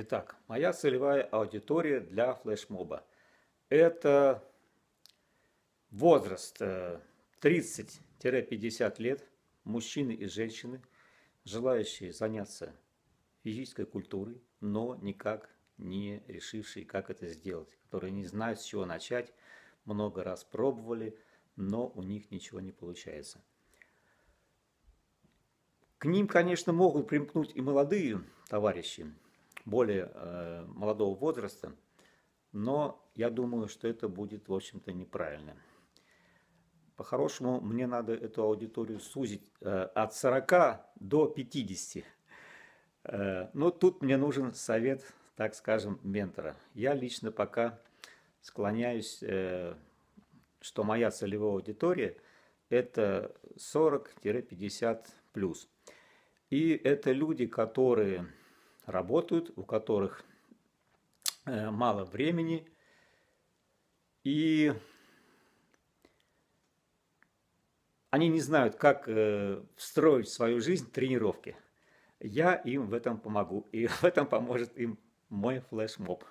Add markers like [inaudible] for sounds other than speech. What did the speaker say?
Итак, моя целевая аудитория для флешмоба. Это возраст 30-50 э, лет, мужчины и женщины, желающие заняться физической культурой, но никак не решившие, как это сделать, которые не знают, с чего начать, много раз пробовали, но у них ничего не получается. К ним, конечно, могут примкнуть и молодые товарищи, более э, молодого возраста, но я думаю, что это будет, в общем-то, неправильно. По-хорошему, мне надо эту аудиторию сузить э, от 40 до 50. Э, но тут мне нужен совет, так скажем, ментора. Я лично пока склоняюсь, что моя целевая аудитория – это 40-50+. И это люди, которые работают, у которых э, мало времени. И они не знают, как э, встроить в свою жизнь тренировки. Я им в этом помогу. И [laughs] в этом поможет им мой флешмоб.